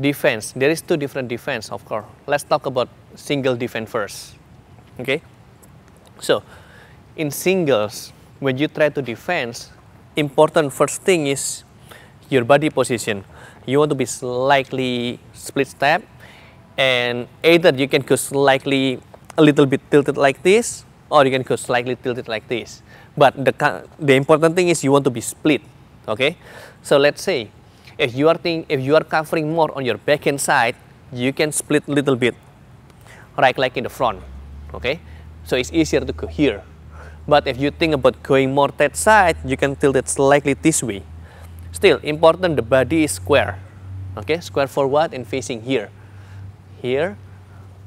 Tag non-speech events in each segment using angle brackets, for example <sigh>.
defense. There is two different defense, of course. Let's talk about single defense first. Okay? So, in singles, when you try to defense, important first thing is your body position. You want to be slightly split step and either you can go slightly a little bit tilted like this or you can go slightly tilted like this. But the, the important thing is you want to be split, okay? So let's say if you are think, if you are covering more on your backhand side, you can split little bit, right Like in the front, okay? So it's easier to go here. But if you think about going more that side, you can tilt it slightly this way. Still, important the body is square, okay? Square forward and facing here, here,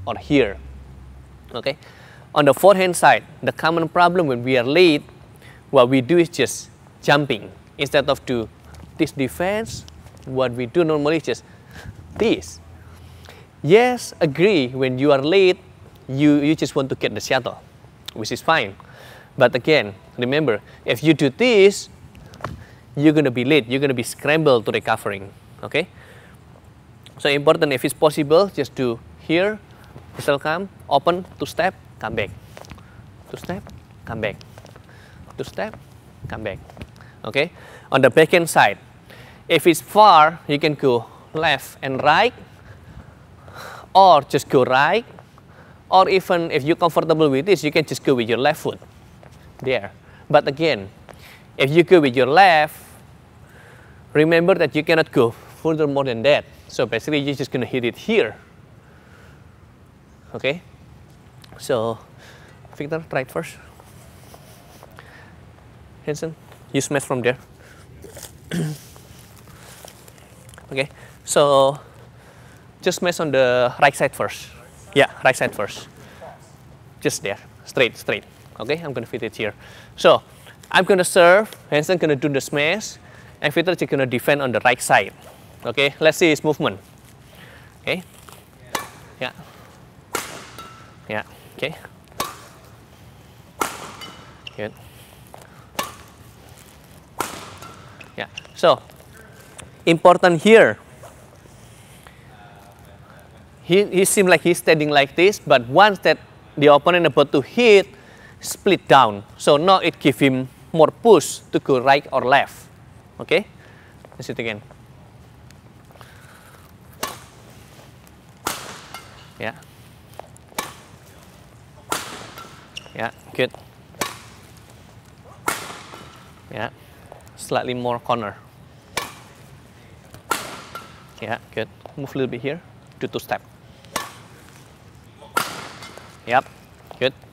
or here, okay? On the forehand side, the common problem when we are late, what we do is just jumping instead of do this defense, what we do normally is just this. Yes, agree, when you are late, you, you just want to get the shuttle, which is fine. But again, remember, if you do this, you're going to be late. You're going to be scrambled to recovering, okay? So important, if it's possible, just do here, whistle come, open, two step, come back. Two step, come back. Two step, come back. Okay? On the back end side, if it's far, you can go left and right, or just go right, or even if you're comfortable with this, you can just go with your left foot there. But again, if you go with your left, remember that you cannot go further more than that. So basically, you're just gonna hit it here. Okay? So, Victor, try it first. Hanson, you smash from there. <clears throat> Okay, so just mess on the right side first. Yeah, right side first. Just there, straight, straight. Okay, I'm gonna fit it here. So I'm gonna serve, Hansen gonna do the smash, and Vital is gonna defend on the right side. Okay, let's see his movement. Okay, yeah, yeah, okay. Good. Yeah, so important here. He, he seemed like he's standing like this, but once that the opponent about to hit, split down. So now it give him more push to go right or left. Okay, let's see it again. Yeah. Yeah, good. Yeah, slightly more corner. Yeah, good. Move a little bit here. Do two step. Yep, good.